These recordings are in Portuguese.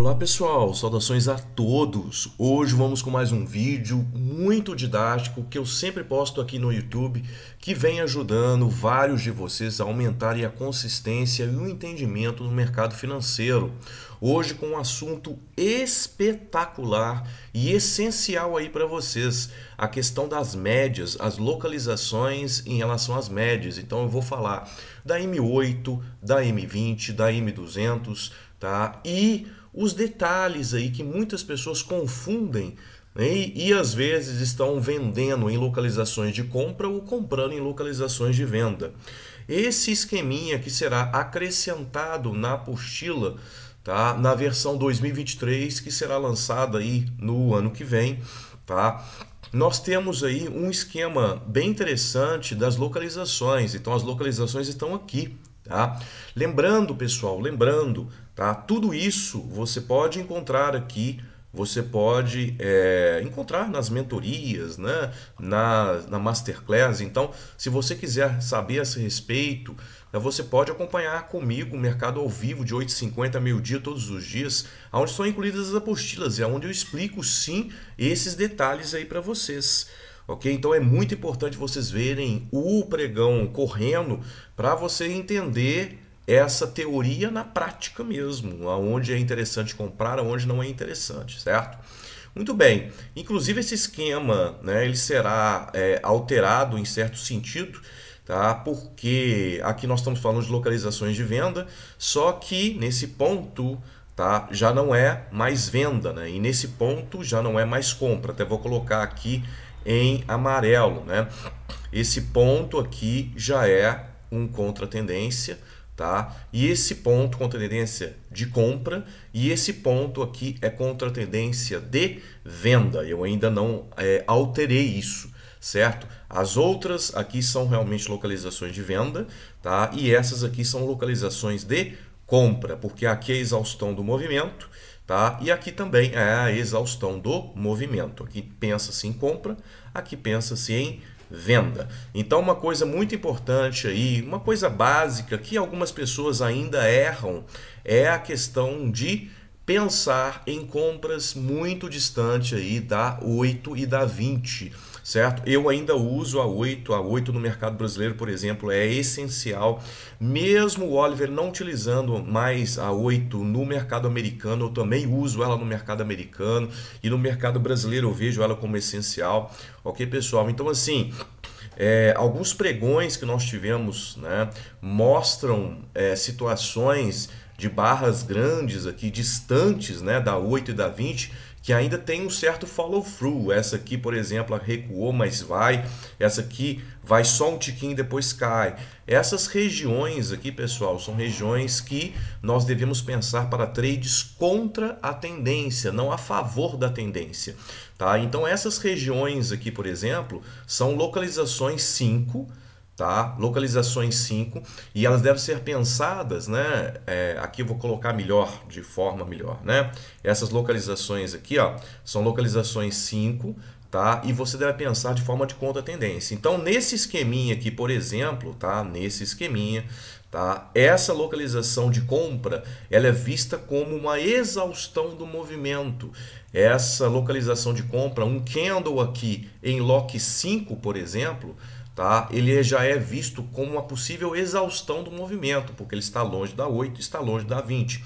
Olá pessoal, saudações a todos! Hoje vamos com mais um vídeo muito didático que eu sempre posto aqui no YouTube que vem ajudando vários de vocês a aumentarem a consistência e o entendimento no mercado financeiro. Hoje com um assunto espetacular e essencial aí para vocês, a questão das médias, as localizações em relação às médias. Então eu vou falar da M8, da M20, da M200, tá? E os detalhes aí que muitas pessoas confundem né? e, e às vezes estão vendendo em localizações de compra ou comprando em localizações de venda. Esse esqueminha que será acrescentado na apostila tá? na versão 2023 que será lançada aí no ano que vem. Tá? Nós temos aí um esquema bem interessante das localizações. Então as localizações estão aqui, Tá? Lembrando, pessoal, lembrando, tá? tudo isso você pode encontrar aqui você pode é, encontrar nas mentorias, né? na, na masterclass. Então, se você quiser saber a esse respeito, né, você pode acompanhar comigo o mercado ao vivo de 8h50 a meio-dia todos os dias, onde são incluídas as apostilas, é onde eu explico sim esses detalhes aí para vocês ok? Então é muito importante vocês verem o pregão correndo para você entender essa teoria na prática mesmo, aonde é interessante comprar, aonde não é interessante, certo? Muito bem, inclusive esse esquema né, ele será é, alterado em certo sentido, tá? porque aqui nós estamos falando de localizações de venda, só que nesse ponto tá? já não é mais venda, né? e nesse ponto já não é mais compra. Até vou colocar aqui em amarelo, né? Esse ponto aqui já é um contra tendência, tá? E esse ponto contra tendência de compra e esse ponto aqui é contra tendência de venda. Eu ainda não é, alterei isso, certo? As outras aqui são realmente localizações de venda, tá? E essas aqui são localizações de compra, porque aqui é a exaustão do movimento Tá? E aqui também é a exaustão do movimento. Aqui pensa-se em compra, aqui pensa-se em venda. Então, uma coisa muito importante aí, uma coisa básica que algumas pessoas ainda erram é a questão de pensar em compras muito distante aí da 8 e da 20 certo? Eu ainda uso a 8, a 8 no mercado brasileiro, por exemplo, é essencial. Mesmo o Oliver não utilizando mais a 8 no mercado americano, eu também uso ela no mercado americano e no mercado brasileiro eu vejo ela como essencial, ok, pessoal? Então, assim. É, alguns pregões que nós tivemos né, mostram é, situações de barras grandes aqui, distantes né, da 8 e da 20, que ainda tem um certo follow-through. Essa aqui, por exemplo, recuou, mas vai. Essa aqui vai só um tiquinho e depois cai. Essas regiões aqui, pessoal, são regiões que nós devemos pensar para trades contra a tendência, não a favor da tendência. Tá? Então, essas regiões aqui, por exemplo, são localizações 5, tá? localizações 5, e elas devem ser pensadas, né? É, aqui eu vou colocar melhor, de forma melhor, né? Essas localizações aqui, ó, são localizações 5, tá? E você deve pensar de forma de conta tendência. Então, nesse esqueminha aqui, por exemplo, tá? Nesse esqueminha, tá? Essa localização de compra, ela é vista como uma exaustão do movimento. Essa localização de compra, um candle aqui em lock 5, por exemplo, tá? ele já é visto como uma possível exaustão do movimento, porque ele está longe da 8, está longe da 20.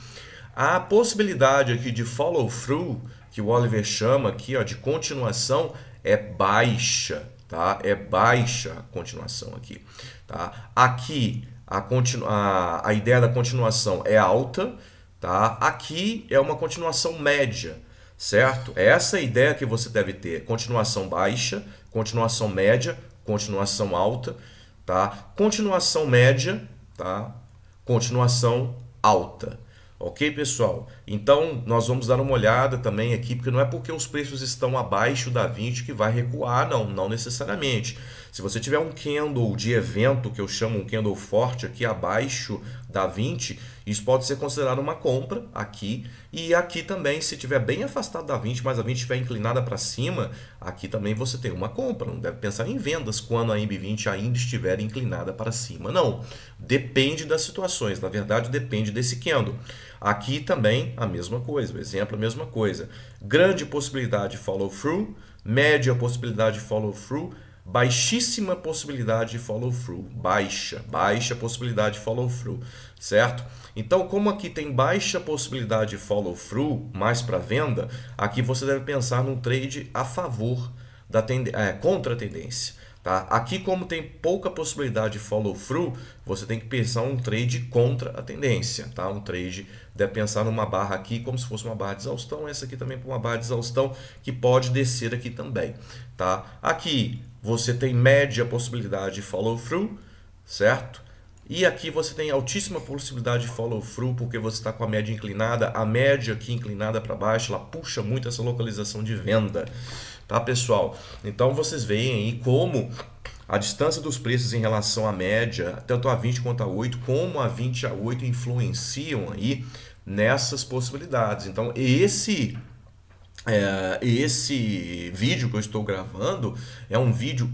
A possibilidade aqui de follow through, que o Oliver chama aqui ó, de continuação, é baixa, tá? É baixa a continuação aqui, tá? Aqui a, continu a, a ideia da continuação é alta, tá? Aqui é uma continuação média, certo? É essa é a ideia que você deve ter, continuação baixa, continuação média continuação alta, tá? Continuação média, tá? Continuação alta. OK, pessoal? Então, nós vamos dar uma olhada também aqui, porque não é porque os preços estão abaixo da 20 que vai recuar, não, não necessariamente. Se você tiver um candle de evento, que eu chamo um candle forte aqui abaixo da 20, isso pode ser considerado uma compra aqui. E aqui também, se tiver bem afastado da 20, mas a 20 estiver inclinada para cima, aqui também você tem uma compra. Não deve pensar em vendas quando a IMB20 ainda estiver inclinada para cima. Não, depende das situações. Na verdade, depende desse candle. Aqui também a mesma coisa, o exemplo é a mesma coisa. Grande possibilidade de follow through, média possibilidade de follow through baixíssima possibilidade de follow through, baixa, baixa possibilidade de follow through, certo? Então, como aqui tem baixa possibilidade de follow through, mais para venda, aqui você deve pensar num trade a favor da tendência, é, contra a tendência. Tá? Aqui, como tem pouca possibilidade de follow-through, você tem que pensar um trade contra a tendência. Tá? Um trade deve pensar numa barra aqui como se fosse uma barra de exaustão. Essa aqui também para uma barra de exaustão que pode descer aqui também. Tá? Aqui, você tem média possibilidade de follow through, certo? E aqui você tem altíssima possibilidade de follow through porque você está com a média inclinada, a média aqui inclinada para baixo, ela puxa muito essa localização de venda, tá pessoal? Então vocês veem aí como a distância dos preços em relação à média, tanto a 20 quanto a 8, como a 20 a 8 influenciam aí nessas possibilidades. Então esse é, esse vídeo que eu estou gravando é um vídeo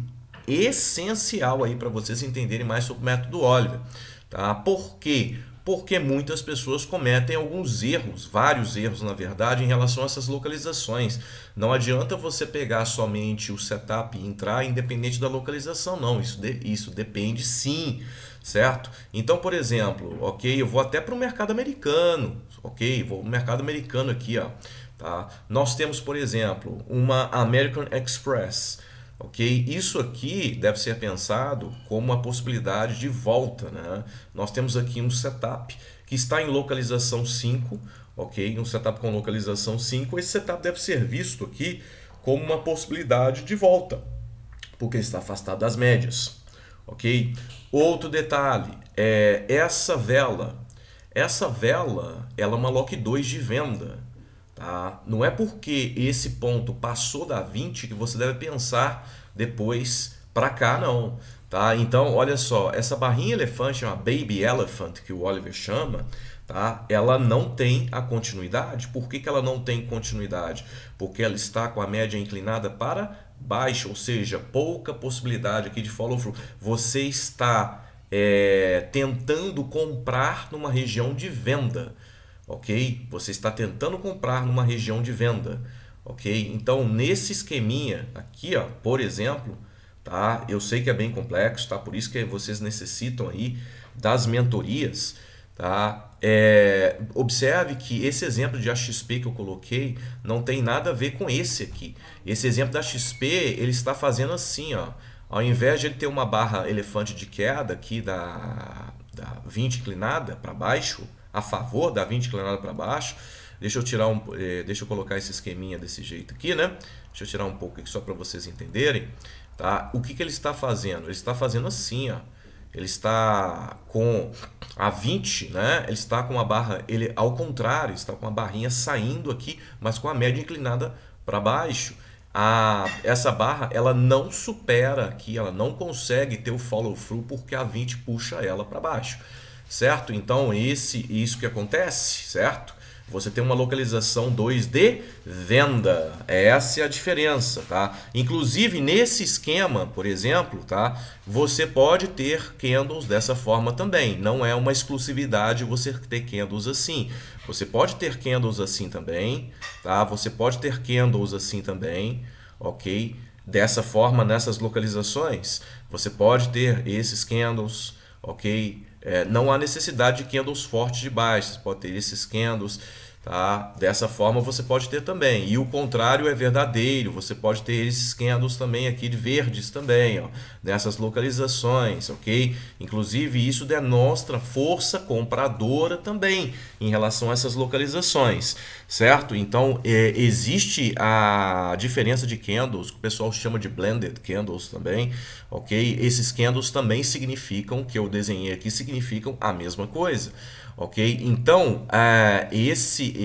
essencial aí para vocês entenderem mais sobre o método Oliver. Tá? Por quê? Porque muitas pessoas cometem alguns erros, vários erros na verdade, em relação a essas localizações. Não adianta você pegar somente o setup e entrar independente da localização, não. Isso, de, isso depende sim, certo? Então, por exemplo, ok, eu vou até para o mercado americano, ok? Vou o mercado americano aqui, ó. Tá? Nós temos, por exemplo, uma American Express. Okay? Isso aqui deve ser pensado como uma possibilidade de volta. Né? Nós temos aqui um setup que está em localização 5, ok? Um setup com localização 5. Esse setup deve ser visto aqui como uma possibilidade de volta, porque está afastado das médias, ok? Outro detalhe é essa vela. Essa vela ela é uma lock 2 de venda. Tá? Não é porque esse ponto passou da 20 que você deve pensar depois para cá, não. Tá? Então, olha só, essa barrinha elefante, uma baby elephant que o Oliver chama, tá? ela não tem a continuidade. Por que, que ela não tem continuidade? Porque ela está com a média inclinada para baixo, ou seja, pouca possibilidade aqui de follow-through. Você está é, tentando comprar numa região de venda ok? Você está tentando comprar numa região de venda, ok? Então, nesse esqueminha aqui, ó, por exemplo, tá? Eu sei que é bem complexo, tá? Por isso que vocês necessitam aí das mentorias, tá? É, observe que esse exemplo de AXP que eu coloquei não tem nada a ver com esse aqui. Esse exemplo da XP, ele está fazendo assim, ó. Ao invés de ele ter uma barra elefante de queda aqui da, da 20 inclinada para baixo, a favor da 20 inclinada para baixo. Deixa eu tirar um, eh, deixa eu colocar esse esqueminha desse jeito aqui, né? Deixa eu tirar um pouco aqui só para vocês entenderem, tá? O que, que ele está fazendo? Ele está fazendo assim, ó. Ele está com a 20, né? Ele está com a barra, ele ao contrário, está com a barrinha saindo aqui, mas com a média inclinada para baixo. A, essa barra ela não supera aqui, ela não consegue ter o follow through porque a 20 puxa ela para baixo certo? Então, esse isso que acontece, certo? Você tem uma localização 2D venda. Essa é a diferença, tá? Inclusive nesse esquema, por exemplo, tá? Você pode ter candles dessa forma também. Não é uma exclusividade você ter candles assim. Você pode ter candles assim também, tá? Você pode ter candles assim também, OK? Dessa forma nessas localizações, você pode ter esses candles, OK? É, não há necessidade de candles fortes de baixas, pode ter esses candles Tá? Dessa forma você pode ter também. E o contrário é verdadeiro, você pode ter esses candles também aqui de verdes também, ó, nessas localizações, ok? Inclusive isso demonstra força compradora também em relação a essas localizações, certo? Então é, existe a diferença de candles, que o pessoal chama de blended candles também, ok? Esses candles também significam, que eu desenhei aqui, significam a mesma coisa, ok? Então é, esse esse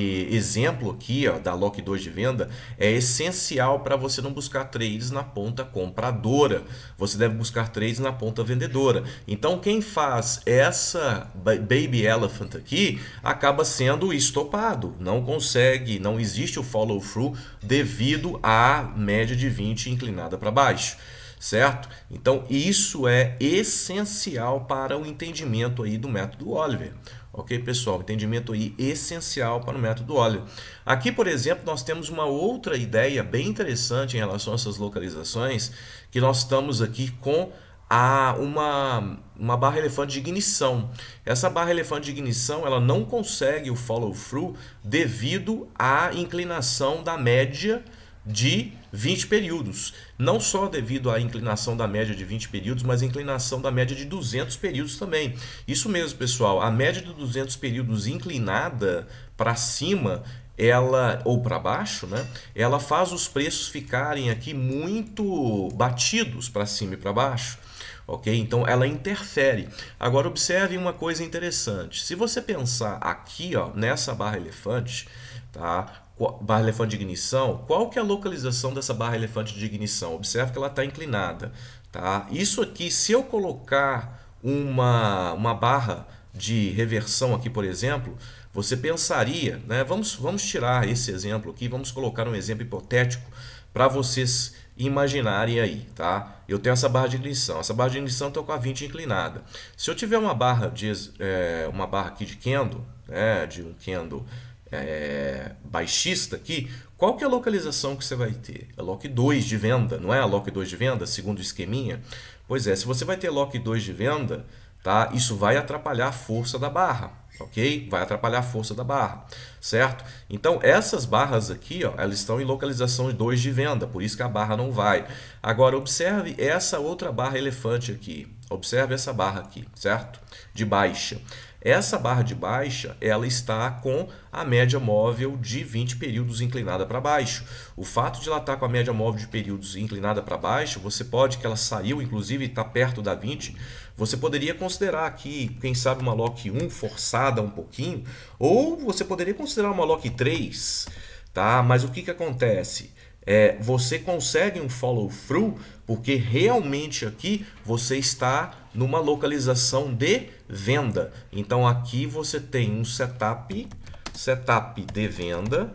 exemplo aqui ó, da lock2 de venda é essencial para você não buscar trades na ponta compradora. Você deve buscar trades na ponta vendedora. Então quem faz essa baby elephant aqui acaba sendo estopado. Não consegue, não existe o follow through devido à média de 20 inclinada para baixo certo? Então isso é essencial para o entendimento aí do método Oliver. Ok, pessoal? Entendimento aí essencial para o método óleo. Aqui, por exemplo, nós temos uma outra ideia bem interessante em relação a essas localizações, que nós estamos aqui com a uma, uma barra elefante de ignição. Essa barra elefante de ignição ela não consegue o follow-through devido à inclinação da média de 20 períodos. Não só devido à inclinação da média de 20 períodos, mas à inclinação da média de 200 períodos também. Isso mesmo, pessoal. A média de 200 períodos inclinada para cima ela ou para baixo, né? Ela faz os preços ficarem aqui muito batidos para cima e para baixo. OK? Então ela interfere. Agora observe uma coisa interessante. Se você pensar aqui, ó, nessa barra elefante, tá? barra elefante de ignição, qual que é a localização dessa barra elefante de ignição? Observe que ela está inclinada. Tá? Isso aqui, se eu colocar uma, uma barra de reversão aqui, por exemplo, você pensaria, né? vamos, vamos tirar esse exemplo aqui, vamos colocar um exemplo hipotético para vocês imaginarem aí, tá? Eu tenho essa barra de ignição, essa barra de ignição está com a 20 inclinada. Se eu tiver uma barra de é, uma barra aqui de kendo né, de um kendo é, baixista aqui, qual que é a localização que você vai ter? É lock 2 de venda, não é a lock 2 de venda, segundo o esqueminha? Pois é, se você vai ter lock 2 de venda, tá? Isso vai atrapalhar a força da barra, ok? Vai atrapalhar a força da barra, certo? Então, essas barras aqui, ó, elas estão em localização 2 de venda, por isso que a barra não vai. Agora, observe essa outra barra elefante aqui, observe essa barra aqui, certo? De baixa. Essa barra de baixa, ela está com a média móvel de 20 períodos inclinada para baixo. O fato de ela estar tá com a média móvel de períodos inclinada para baixo, você pode, que ela saiu inclusive está perto da 20, você poderia considerar aqui, quem sabe, uma lock 1 forçada um pouquinho, ou você poderia considerar uma lock 3, tá? Mas o que, que acontece? É, você consegue um follow through porque realmente aqui você está numa localização de venda. Então aqui você tem um setup, setup de venda,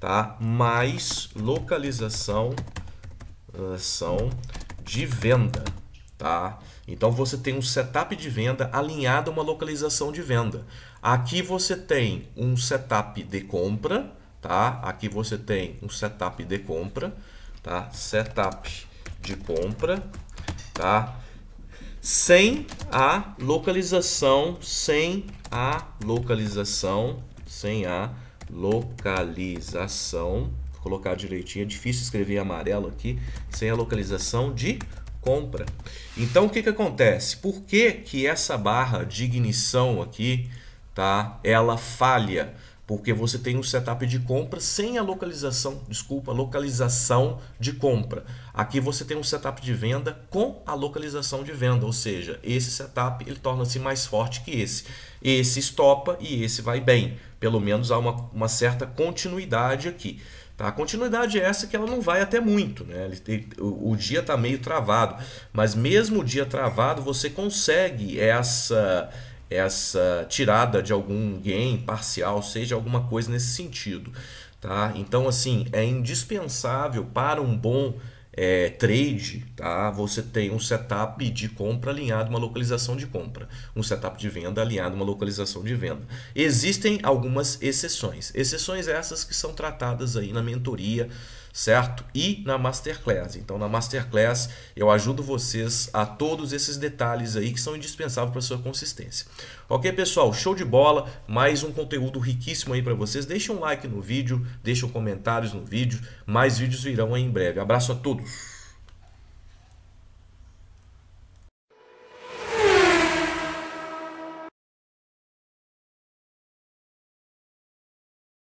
tá? Mais localização ação ah, de venda, tá? Então você tem um setup de venda alinhado a uma localização de venda. Aqui você tem um setup de compra, tá? Aqui você tem um setup de compra, tá? Setup de compra, tá? sem a localização, sem a localização, sem a localização. Vou colocar direitinho, é difícil escrever em amarelo aqui, sem a localização de compra. Então o que, que acontece? Por que, que essa barra de ignição aqui, tá? Ela falha? porque você tem um setup de compra sem a localização, desculpa, localização de compra. Aqui você tem um setup de venda com a localização de venda, ou seja, esse setup ele torna-se mais forte que esse. Esse estopa e esse vai bem, pelo menos há uma, uma certa continuidade aqui. Tá? A continuidade é essa que ela não vai até muito, né? o, o dia está meio travado, mas mesmo o dia travado você consegue essa essa tirada de algum gain parcial, seja alguma coisa nesse sentido. Tá? Então, assim, é indispensável para um bom é, trade, tá? você tem um setup de compra alinhado a uma localização de compra, um setup de venda alinhado a uma localização de venda. Existem algumas exceções, exceções essas que são tratadas aí na mentoria certo? E na Masterclass. Então, na Masterclass, eu ajudo vocês a todos esses detalhes aí que são indispensáveis para sua consistência. Ok, pessoal? Show de bola! Mais um conteúdo riquíssimo aí para vocês. Deixa um like no vídeo, deixem comentários no vídeo. Mais vídeos virão aí em breve. Abraço a todos!